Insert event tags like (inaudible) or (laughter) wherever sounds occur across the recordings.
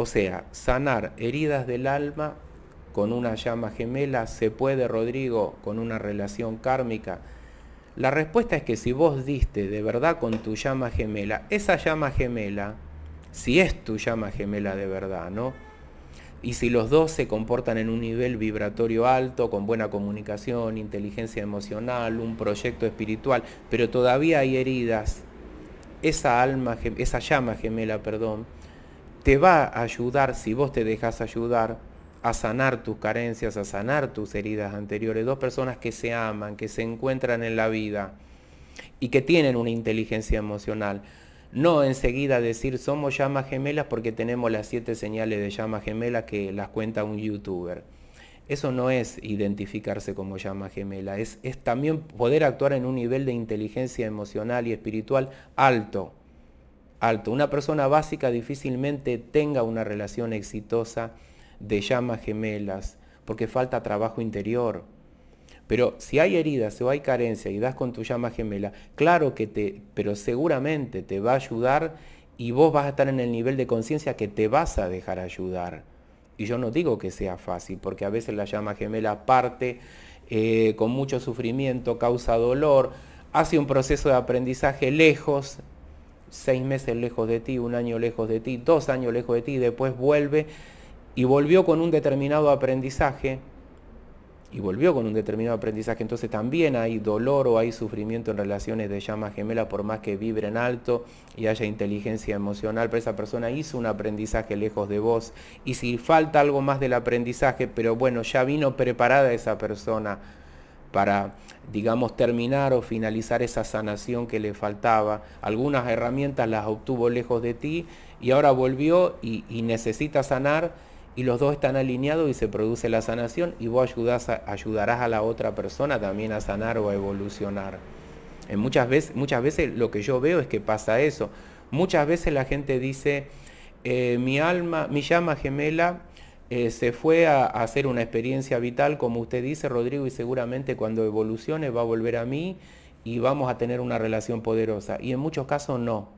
O sea, sanar heridas del alma con una llama gemela, se puede, Rodrigo, con una relación kármica. La respuesta es que si vos diste de verdad con tu llama gemela, esa llama gemela, si es tu llama gemela de verdad, ¿no? Y si los dos se comportan en un nivel vibratorio alto, con buena comunicación, inteligencia emocional, un proyecto espiritual, pero todavía hay heridas, esa alma, esa llama gemela, perdón, te va a ayudar, si vos te dejas ayudar, a sanar tus carencias, a sanar tus heridas anteriores. Dos personas que se aman, que se encuentran en la vida y que tienen una inteligencia emocional. No enseguida decir somos llamas gemelas porque tenemos las siete señales de llamas gemelas que las cuenta un youtuber. Eso no es identificarse como llama gemela, es también poder actuar en un nivel de inteligencia emocional y espiritual alto alto. Una persona básica difícilmente tenga una relación exitosa de llamas gemelas, porque falta trabajo interior. Pero si hay heridas o hay carencia y das con tu llama gemela, claro que te, pero seguramente te va a ayudar y vos vas a estar en el nivel de conciencia que te vas a dejar ayudar. Y yo no digo que sea fácil, porque a veces la llama gemela parte eh, con mucho sufrimiento, causa dolor, hace un proceso de aprendizaje lejos, seis meses lejos de ti, un año lejos de ti, dos años lejos de ti, después vuelve y volvió con un determinado aprendizaje, y volvió con un determinado aprendizaje, entonces también hay dolor o hay sufrimiento en relaciones de llama gemela, por más que en alto y haya inteligencia emocional, pero esa persona hizo un aprendizaje lejos de vos, y si falta algo más del aprendizaje, pero bueno, ya vino preparada esa persona para, digamos, terminar o finalizar esa sanación que le faltaba. Algunas herramientas las obtuvo lejos de ti y ahora volvió y, necesita sanar y los dos están alineados y se produce la sanación y vos ayudarás a la otra persona también a sanar o a evolucionar. En eh, muchas, veces, muchas veces lo que yo veo es que pasa eso. Muchas veces la gente dice, eh, mi alma, mi llama gemela eh, se fue a, hacer una experiencia vital, como usted dice, Rodrigo, y seguramente cuando evolucione va a volver a mí y vamos a tener una relación poderosa. Y en muchos casos no,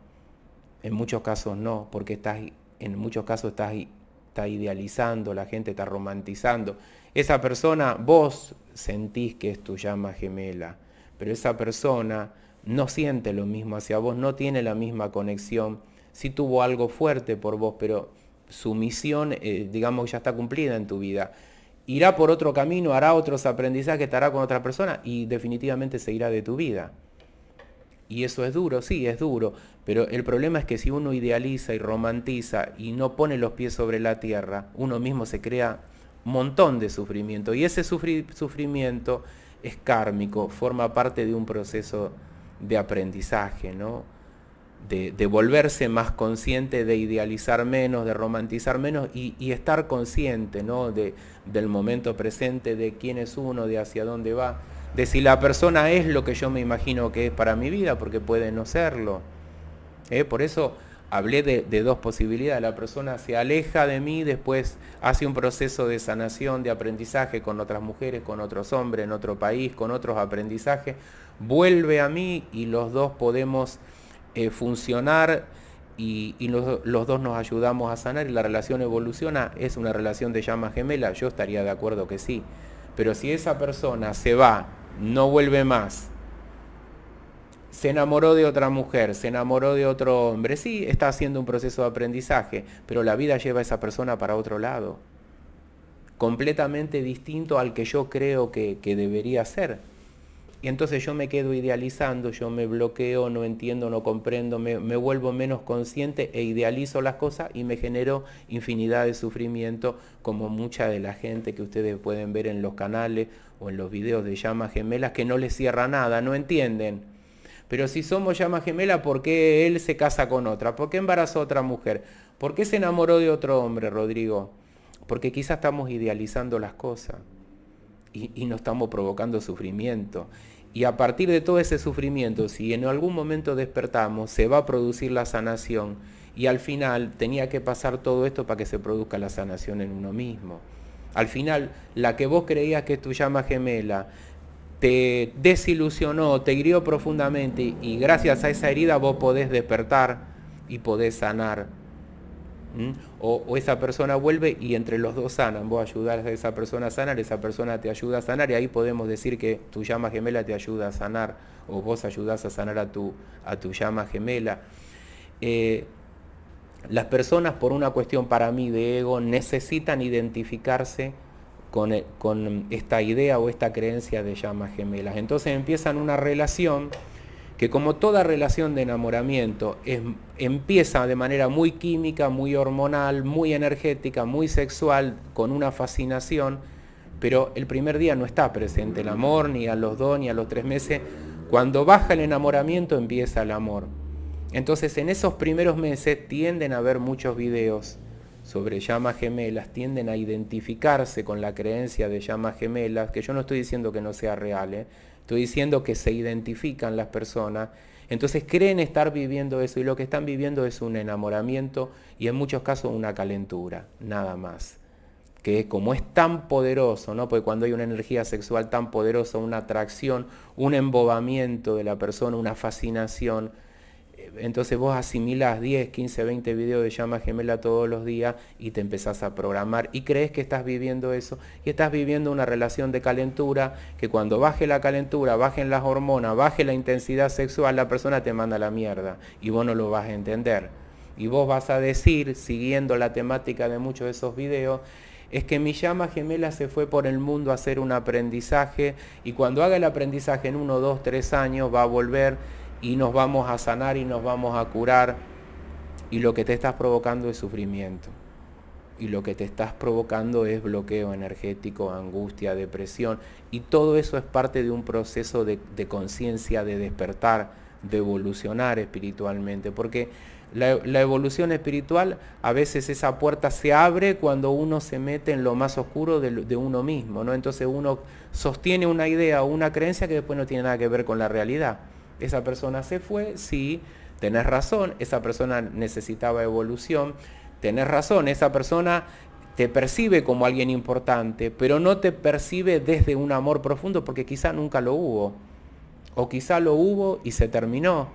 en muchos casos no, porque estás, en muchos casos estás, está idealizando, la gente está romantizando. Esa persona, vos sentís que es tu llama gemela, pero esa persona no siente lo mismo hacia vos, no tiene la misma conexión, sí tuvo algo fuerte por vos, pero su misión, eh, digamos, ya está cumplida en tu vida. Irá por otro camino, hará otros aprendizajes, estará con otra persona y definitivamente se irá de tu vida. Y eso es duro, sí, es duro, pero el problema es que si uno idealiza y romantiza y no pone los pies sobre la tierra, uno mismo se crea un montón de sufrimiento y ese sufrimiento es kármico, forma parte de un proceso de aprendizaje, ¿no? de, volverse más consciente, de idealizar menos, de romantizar menos y, estar consciente ¿no? de, del momento presente, de quién es uno, de hacia dónde va, de si la persona es lo que yo me imagino que es para mi vida, porque puede no serlo. ¿eh? Por eso hablé de, de, dos posibilidades. La persona se aleja de mí, después hace un proceso de sanación, de aprendizaje con otras mujeres, con otros hombres, en otro país, con otros aprendizajes, vuelve a mí y los dos podemos eh, funcionar y, los, dos nos ayudamos a sanar y la relación evoluciona, es una relación de llama gemela, yo estaría de acuerdo que sí. Pero si esa persona se va, no vuelve más, se enamoró de otra mujer, se enamoró de otro hombre, sí, está haciendo un proceso de aprendizaje, pero la vida lleva a esa persona para otro lado, completamente distinto al que yo creo que debería ser. Y entonces yo me quedo idealizando, yo me bloqueo, no entiendo, no comprendo, me, vuelvo menos consciente e idealizo las cosas y me genero infinidad de sufrimiento, como mucha de la gente que ustedes pueden ver en los canales o en los videos de llamas gemelas, que no les cierra nada, no entienden. Pero si somos llamas gemelas, ¿por qué él se casa con otra? ¿Por qué embarazó a otra mujer? ¿Por qué se enamoró de otro hombre, Rodrigo? Porque quizás estamos idealizando las cosas y, nos no estamos provocando sufrimiento. Y a partir de todo ese sufrimiento, si en algún momento despertamos, se va a producir la sanación y al final tenía que pasar todo esto para que se produzca la sanación en uno mismo. Al final, la que vos creías que es tu llama gemela, te desilusionó, te hirió profundamente y gracias a esa herida vos podés despertar y podés sanar o, esa persona vuelve y entre los dos sanan. Vos ayudás a esa persona a sanar, esa persona te ayuda a sanar y ahí podemos decir que tu llama gemela te ayuda a sanar o vos ayudás a sanar a tu, a tu llama gemela. Eh, las personas, por una cuestión para mí de ego, necesitan identificarse con, con esta idea o esta creencia de llamas gemelas. Entonces empiezan una relación que como toda relación de enamoramiento empieza de manera muy química, muy hormonal, muy energética, muy sexual, con una fascinación, pero el primer día no está presente el amor, ni a los dos, ni a los tres meses. Cuando baja el enamoramiento empieza el amor. Entonces en esos primeros meses tienden a ver muchos videos sobre llamas gemelas, tienden a identificarse con la creencia de llamas gemelas, que yo no estoy diciendo que no sea real, ¿eh? Estoy diciendo que se identifican las personas. Entonces creen estar viviendo eso y lo que están viviendo es un enamoramiento y en muchos casos una calentura, nada más. Que como es tan poderoso, ¿no? Porque cuando hay una energía sexual tan poderosa, una atracción, un embobamiento de la persona, una fascinación, entonces vos asimilás 10, 15, 20 videos de llama gemela todos los días y te empezás a programar y crees que estás viviendo eso y estás viviendo una relación de calentura que cuando baje la calentura, bajen las hormonas, baje la intensidad sexual, la persona te manda la mierda y vos no lo vas a entender. Y vos vas a decir, siguiendo la temática de muchos de esos videos, es que mi llama gemela se fue por el mundo a hacer un aprendizaje y cuando haga el aprendizaje en uno, dos, tres años va a volver y nos vamos a sanar y nos vamos a curar y lo que te estás provocando es sufrimiento. Y lo que te estás provocando es bloqueo energético, angustia, depresión. Y todo eso es parte de un proceso de, conciencia, de despertar, de evolucionar espiritualmente. Porque la, evolución espiritual, a veces esa puerta se abre cuando uno se mete en lo más oscuro de, uno mismo. ¿no? Entonces uno sostiene una idea o una creencia que después no tiene nada que ver con la realidad esa persona se fue, sí, tenés razón, esa persona necesitaba evolución, tenés razón, esa persona te percibe como alguien importante, pero no te percibe desde un amor profundo porque quizá nunca lo hubo, o quizá lo hubo y se terminó.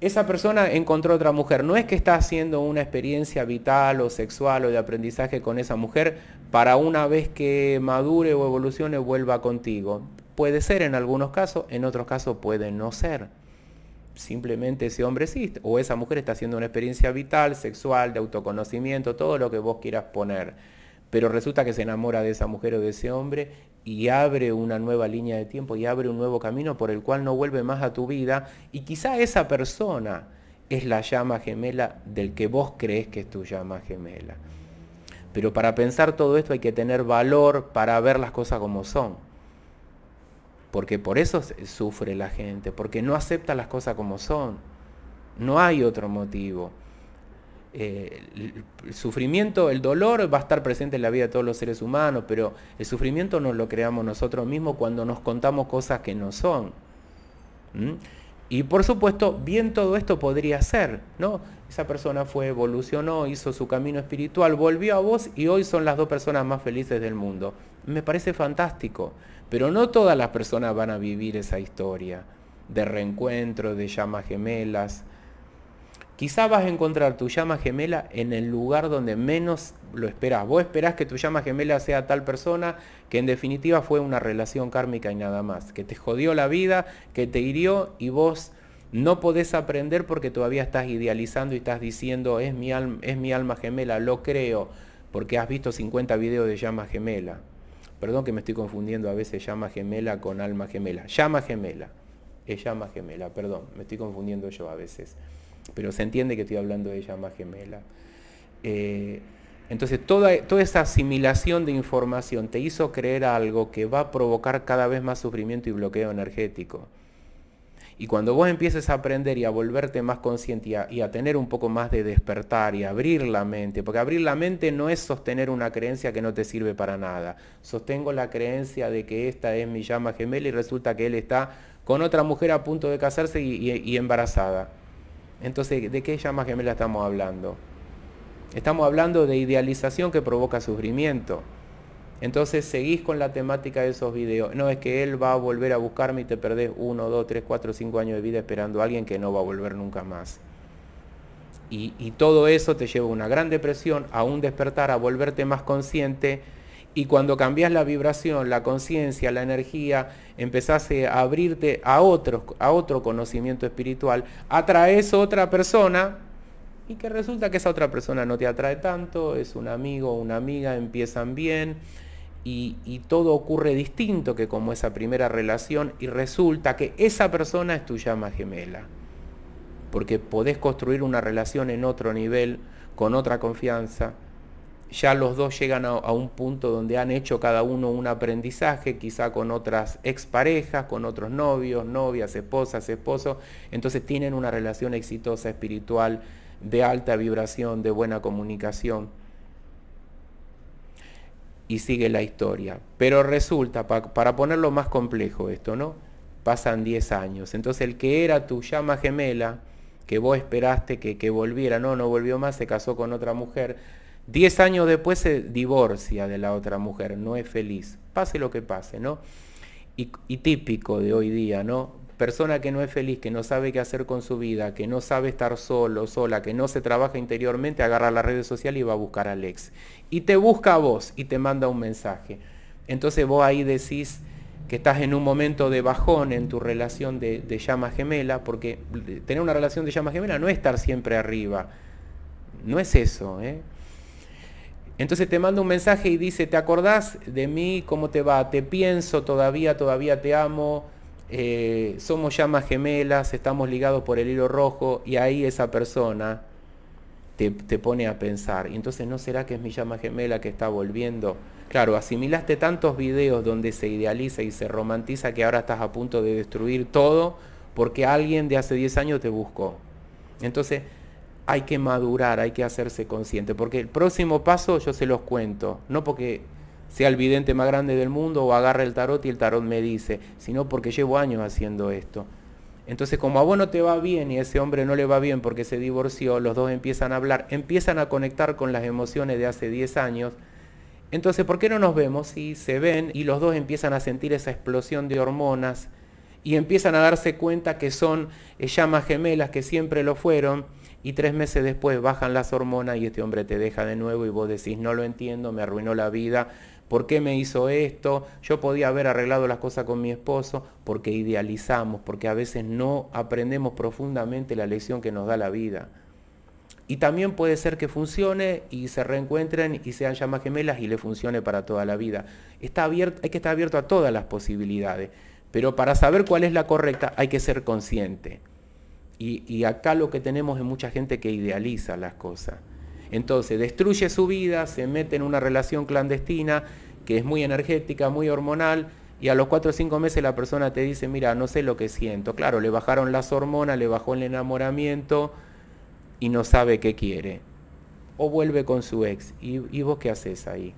Esa persona encontró otra mujer. No es que está haciendo una experiencia vital o sexual o de aprendizaje con esa mujer para una vez que madure o evolucione vuelva contigo. Puede ser en algunos casos, en otros casos puede no ser. Simplemente ese hombre existe o esa mujer está haciendo una experiencia vital, sexual, de autoconocimiento, todo lo que vos quieras poner. Pero resulta que se enamora de esa mujer o de ese hombre y abre una nueva línea de tiempo y abre un nuevo camino por el cual no vuelve más a tu vida y quizá esa persona es la llama gemela del que vos crees que es tu llama gemela. Pero para pensar todo esto hay que tener valor para ver las cosas como son porque por eso sufre la gente, porque no acepta las cosas como son. No hay otro motivo. Eh, el sufrimiento, el dolor va a estar presente en la vida de todos los seres humanos, pero el sufrimiento nos lo creamos nosotros mismos cuando nos contamos cosas que no son. Y por supuesto, bien todo esto podría ser, ¿no? Esa persona fue, evolucionó, hizo su camino espiritual, volvió a vos y hoy son las dos personas más felices del mundo. Me parece fantástico. Pero no todas las personas van a vivir esa historia de reencuentro, de llamas gemelas. Quizá vas a encontrar tu llama gemela en el lugar donde menos lo esperás. Vos esperás que tu llama gemela sea tal persona que en definitiva fue una relación kármica y nada más, que te jodió la vida, que te hirió y vos no podés aprender porque todavía estás idealizando y estás diciendo es mi, alma, es mi alma gemela, lo creo, porque has visto 50 videos de llama gemela. Perdón que me estoy confundiendo a veces llama gemela con alma gemela. Llama gemela. ella llama gemela, perdón. Me estoy confundiendo yo a veces. Pero se entiende que estoy hablando de llama gemela. Eh, entonces toda, toda esa asimilación de información te hizo creer algo que va a provocar cada vez más sufrimiento y bloqueo energético. Y cuando vos empieces a aprender y a volverte más consciente y a, tener un poco más de despertar y abrir la mente, porque abrir la mente no es sostener una creencia que no te sirve para nada. Sostengo la creencia de que esta es mi llama gemela y resulta que él está con otra mujer a punto de casarse y embarazada. Entonces, ¿de qué llama gemela estamos hablando? Estamos hablando de idealización que provoca sufrimiento. Entonces seguís con la temática de esos videos. No es que él va a volver a buscarme y te perdés uno, dos, tres, cuatro, cinco años de vida esperando a alguien que no va a volver nunca más. Y, todo eso te lleva a una gran depresión, a un despertar, a volverte más consciente. Y cuando cambias la vibración, la conciencia, la energía, empezás eh, a abrirte a otros, a otro conocimiento espiritual, atraes a otra persona y que resulta que esa otra persona no te atrae tanto, es un amigo o una amiga, empiezan bien, y, todo ocurre distinto que como esa primera relación y resulta que esa persona es tu llama gemela. Porque podés construir una relación en otro nivel, con otra confianza. Ya los dos llegan a, a un punto donde han hecho cada uno un aprendizaje, quizá con otras exparejas, con otros novios, novias, esposas, esposos. Entonces tienen una relación exitosa espiritual, de alta vibración, de buena comunicación y sigue la historia. Pero resulta, para ponerlo más complejo esto, ¿no? Pasan 10 años. Entonces el que era tu llama gemela, que vos esperaste que, volviera, no, no volvió más, se casó con otra mujer, 10 años después se divorcia de la otra mujer, no es feliz, pase lo que pase, ¿no? y típico de hoy día, ¿no? persona que no es feliz, que no sabe qué hacer con su vida, que no sabe estar solo, sola, que no se trabaja interiormente, agarra las redes sociales y va a buscar al ex. Y te busca a vos y te manda un mensaje. Entonces vos ahí decís que estás en un momento de bajón en tu relación de, llama gemela, porque tener una relación de llama gemela no es estar siempre arriba. No es eso, ¿eh? Entonces te manda un mensaje y dice, ¿te acordás de mí? ¿Cómo te va? Te pienso todavía, todavía te amo eh, somos llamas gemelas, estamos ligados por el hilo rojo y ahí esa persona te, te pone a pensar, y entonces no será que es mi llama gemela que está volviendo. Claro, asimilaste tantos videos donde se idealiza y se romantiza que ahora estás a punto de destruir todo porque alguien de hace 10 años te buscó. Entonces, hay que madurar, hay que hacerse consciente, porque el próximo paso yo se los cuento, no porque sea el vidente más grande del mundo o agarre el tarot y el tarot me dice, sino porque llevo años haciendo esto. Entonces, como a vos no te va bien y a ese hombre no le va bien porque se divorció, los dos empiezan a hablar, empiezan a conectar con las emociones de hace 10 años. Entonces, ¿por qué no nos vemos si se ven y los dos empiezan a sentir esa explosión de hormonas y empiezan a darse cuenta que son eh, llamas gemelas que siempre lo fueron y tres meses después bajan las hormonas y este hombre te deja de nuevo y vos decís, no lo entiendo, me arruinó la vida, ¿Por qué me hizo esto? Yo podía haber arreglado las cosas con mi esposo porque idealizamos, porque a veces no aprendemos profundamente la lección que nos da la vida. Y también puede ser que funcione y se reencuentren y sean llamas gemelas y le funcione para toda la vida. Está abierto, hay que estar abierto a todas las posibilidades, pero para saber cuál es la correcta hay que ser consciente. Y, y acá lo que tenemos es mucha gente que idealiza las cosas. Entonces destruye su vida, se mete en una relación clandestina que es muy energética, muy hormonal, y a los cuatro o cinco meses la persona te dice, mira, no sé lo que siento. Claro, le bajaron las hormonas, le bajó el enamoramiento y no sabe qué quiere. O vuelve con su ex. ¿Y, vos qué haces ahí?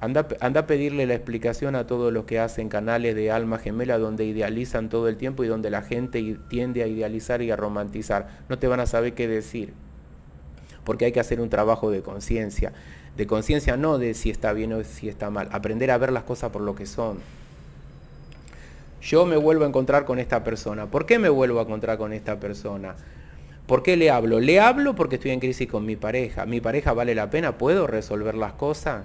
Anda, anda, a pedirle la explicación a todos los que hacen canales de alma gemela donde idealizan todo el tiempo y donde la gente tiende a idealizar y a romantizar. No te van a saber qué decir porque hay que hacer un trabajo de conciencia. De conciencia no de si está bien o si está mal, aprender a ver las cosas por lo que son. Yo me vuelvo a encontrar con esta persona. ¿Por qué me vuelvo a encontrar con esta persona? ¿Por qué le hablo? Le hablo porque estoy en crisis con mi pareja. ¿Mi pareja vale la pena? ¿Puedo resolver las cosas?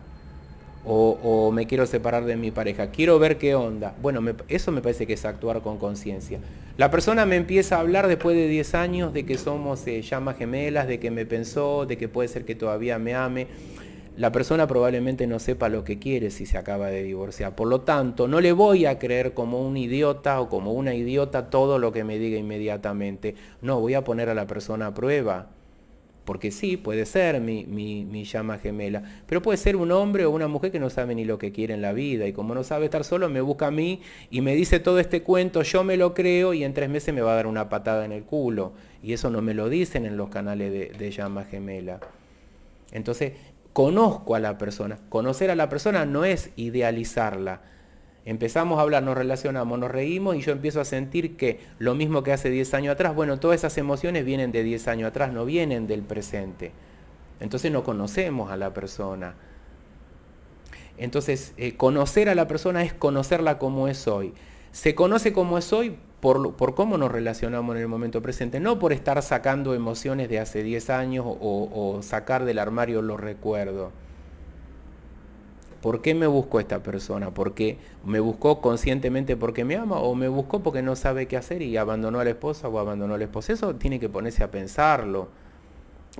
O, me quiero separar de mi pareja, quiero ver qué onda. Bueno, eso me parece que es actuar con conciencia. La persona me empieza a hablar después de 10 años de que somos llamas eh, gemelas, de que me pensó, de que puede ser que todavía me ame. La persona probablemente no sepa lo que quiere si se acaba de divorciar. Por lo tanto, no le voy a creer como un idiota o como una idiota todo lo que me diga inmediatamente. No, voy a poner a la persona a prueba. Porque sí, puede ser mi, llama gemela, pero puede ser un hombre o una mujer que no sabe ni lo que quiere en la vida y como no sabe estar solo, me busca a mí y me dice todo este cuento, yo me lo creo y en tres meses me va a dar una patada en el culo. Y eso no me lo dicen en los canales de, de llama gemela. Entonces, conozco a la persona. Conocer a la persona no es idealizarla, Empezamos a hablar, nos relacionamos, nos reímos y yo empiezo a sentir que lo mismo que hace 10 años atrás, bueno, todas esas emociones vienen de 10 años atrás, no vienen del presente. Entonces no conocemos a la persona. Entonces, eh, conocer a la persona es conocerla como es hoy. Se conoce como es hoy por, cómo nos relacionamos en el momento presente, no por estar sacando emociones de hace 10 años o sacar del armario los recuerdos. ¿Por qué me buscó esta persona? ¿Por qué me buscó conscientemente porque me ama o me buscó porque no sabe qué hacer y abandonó a la esposa o abandonó a la esposa? Eso tiene que ponerse a pensarlo.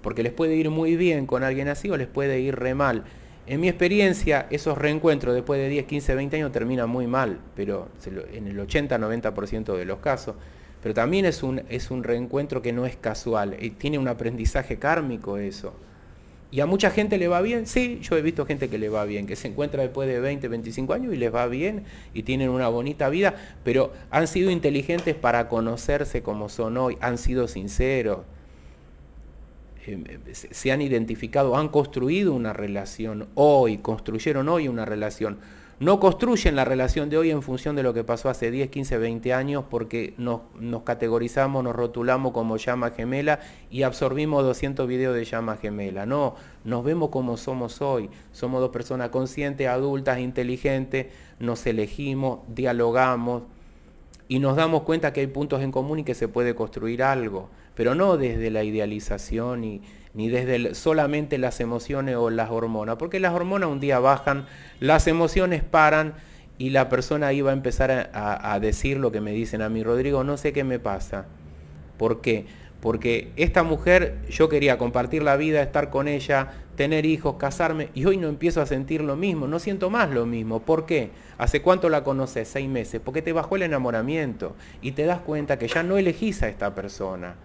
Porque les puede ir muy bien con alguien así o les puede ir re mal. En mi experiencia, esos reencuentros después de 10, 15, 20 años terminan muy mal, pero en el 80, 90% de los casos. Pero también es un, es un reencuentro que no es casual, y eh, tiene un aprendizaje kármico eso. ¿Y a mucha gente le va bien? Sí, yo he visto gente que le va bien, que se encuentra después de 20, 25 años y les va bien y tienen una bonita vida, pero han sido inteligentes para conocerse como son hoy, han sido sinceros, em, em, se han identificado, han construido una relación hoy, construyeron hoy una relación no construyen la relación de hoy en función de lo que pasó hace 10, 15, 20 años porque nos, categorizamos, nos rotulamos como llama gemela y absorbimos 200 videos de llama gemela. No, nos vemos como somos hoy. Somos dos personas conscientes, adultas, inteligentes, nos elegimos, dialogamos y nos damos cuenta que hay puntos en común y que se puede construir algo pero no desde la idealización ni desde solamente las emociones o las hormonas, porque las hormonas un día bajan, las emociones paran y la persona iba a empezar a, decir lo que me dicen a mí, Rodrigo, no sé qué me pasa. ¿Por qué? Porque esta mujer yo quería compartir la vida, estar con ella, tener hijos, casarme, y hoy no empiezo a sentir lo mismo, no siento más lo mismo. ¿Por qué? ¿Hace cuánto la conoces? Seis meses. Porque te bajó el enamoramiento y te das cuenta que ya no elegís a esta persona.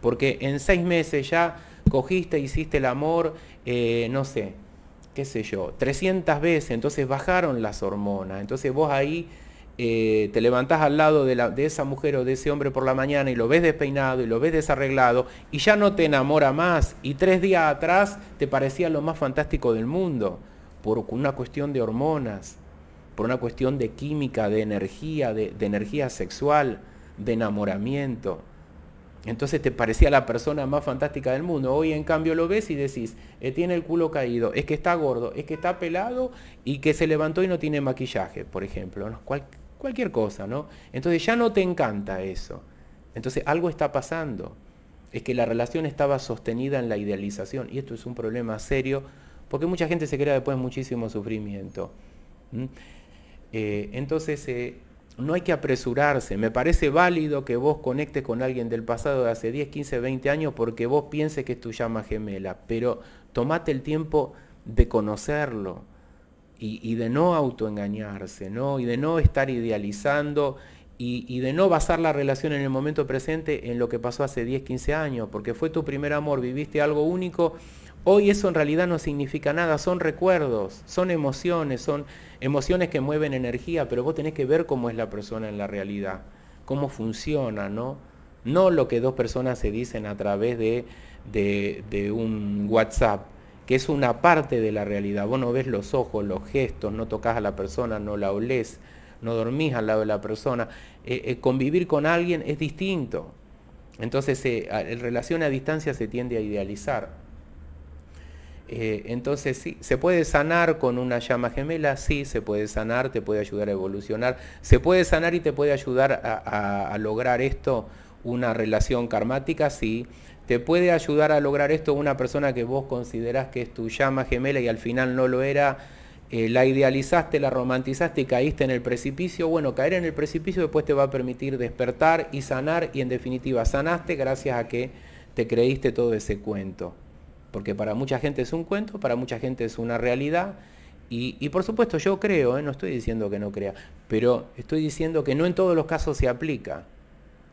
Porque en seis meses ya cogiste, hiciste el amor, eh, no sé, qué sé yo, 300 veces, entonces bajaron las hormonas, entonces vos ahí eh, te levantás al lado de, esa mujer o de ese hombre por la mañana y lo ves despeinado y lo ves desarreglado y ya no te enamora más y tres días atrás te parecía lo más fantástico del mundo por una cuestión de hormonas, por una cuestión de química, de energía, de energía sexual, de enamoramiento. Entonces te parecía la persona más fantástica del mundo. Hoy en cambio lo ves y decís, eh, tiene el culo caído, es que está gordo, es que está pelado y que se levantó y no tiene maquillaje, por ejemplo. cualquier cosa, ¿no? Entonces ya no te encanta eso. Entonces algo está pasando. Es que la relación estaba sostenida en la idealización. Y esto es un problema serio porque mucha gente se crea después muchísimo sufrimiento. ¿Mm? Eh, entonces... Eh, no hay que apresurarse. Me parece válido que vos conectes con alguien del pasado de hace 10, 15, 20 años porque vos pienses que es tu llama gemela, pero tomate el tiempo de conocerlo y, de no autoengañarse, ¿no? Y de no estar idealizando y, y, de no basar la relación en el momento presente en lo que pasó hace 10, 15 años, porque fue tu primer amor, viviste algo único Hoy eso en realidad no significa nada, son recuerdos, son emociones, son emociones que mueven energía, pero vos tenés que ver cómo es la persona en la realidad, cómo funciona, ¿no? No lo que dos personas se dicen a través de, un WhatsApp, que es una parte de la realidad. Vos no ves los ojos, los gestos, no tocas a la persona, no la olés, no dormís al lado de la persona. Eh, eh, convivir con alguien es distinto. Entonces, el eh, relación a distancia se tiende a idealizar. Eh, entonces, sí, ¿se puede sanar con una llama gemela? Sí, se puede sanar, te puede ayudar a evolucionar. ¿Se puede sanar y te puede ayudar a, lograr esto? Una relación karmática, sí. ¿Te puede ayudar a lograr esto una persona que vos considerás que es tu llama gemela y al final no lo era? Eh, la idealizaste, la romantizaste y caíste en el precipicio. Bueno, caer en el precipicio después te va a permitir despertar y sanar y en definitiva sanaste gracias a que te creíste todo ese cuento porque para mucha gente es un cuento, para mucha gente es una realidad. Y, por supuesto yo creo, ¿eh? no estoy diciendo que no crea, pero estoy diciendo que no en todos los casos se aplica.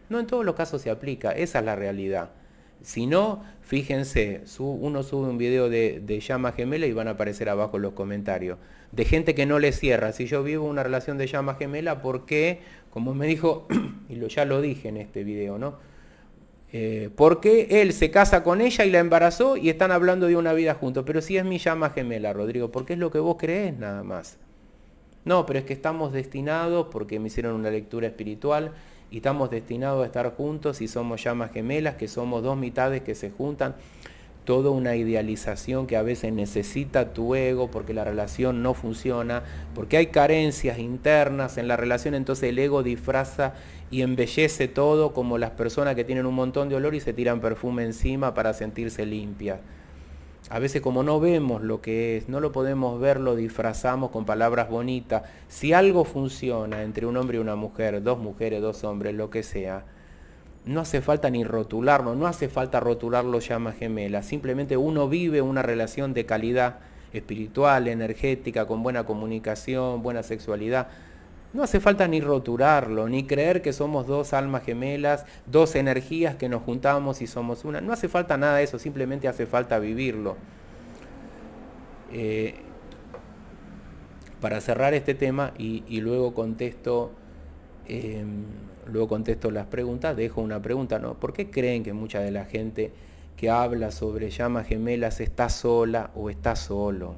No en todos los casos se aplica, esa es la realidad. Si no, fíjense, uno sube un video de, llama gemela y van a aparecer abajo los comentarios. De gente que no le cierra. Si yo vivo una relación de llama gemela, ¿por qué? Como me dijo, (clears throat) y lo, ya lo dije en este video, ¿no? Eh, porque él se casa con ella y la embarazó y están hablando de una vida juntos. Pero si es mi llama gemela, Rodrigo, porque es lo que vos crees nada más. No, pero es que estamos destinados, porque me hicieron una lectura espiritual, y estamos destinados a estar juntos y somos llamas gemelas, que somos dos mitades que se juntan toda una idealización que a veces necesita tu ego porque la relación no funciona, porque hay carencias internas en la relación, entonces el ego disfraza y embellece todo como las personas que tienen un montón de olor y se tiran perfume encima para sentirse limpias. A veces como no vemos lo que es, no lo podemos ver, lo disfrazamos con palabras bonitas. Si algo funciona entre un hombre y una mujer, dos mujeres, dos hombres, lo que sea, no hace falta ni rotularlo, no hace falta rotular los llamas gemelas, simplemente uno vive una relación de calidad espiritual, energética, con buena comunicación, buena sexualidad. No hace falta ni rotularlo, ni creer que somos dos almas gemelas, dos energías que nos juntamos y somos una. No hace falta nada de eso, simplemente hace falta vivirlo. Eh, para cerrar este tema y, luego contesto em, luego contesto las preguntas, dejo una pregunta, ¿no? ¿Por qué creen que mucha de la gente que habla sobre llamas gemelas está sola o está solo?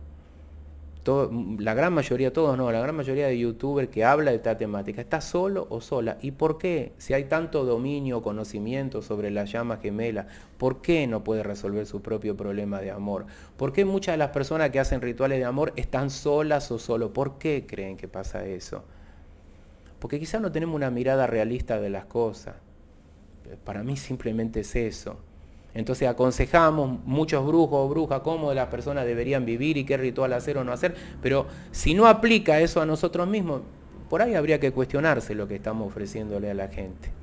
la gran mayoría, todos no, la gran mayoría de youtubers que habla de esta temática, ¿está solo o sola? ¿Y por qué? Si hay tanto dominio, o conocimiento sobre la llama gemela, ¿por qué no puede resolver su propio problema de amor? ¿Por qué muchas de las personas que hacen rituales de amor están solas o solo? ¿Por qué creen que pasa eso? Porque quizás no tenemos una mirada realista de las cosas. Para mí simplemente es eso. Entonces aconsejamos muchos brujos o brujas cómo las personas deberían vivir y qué ritual hacer o no hacer, pero si no aplica eso a nosotros mismos, por ahí habría que cuestionarse lo que estamos ofreciéndole a la gente.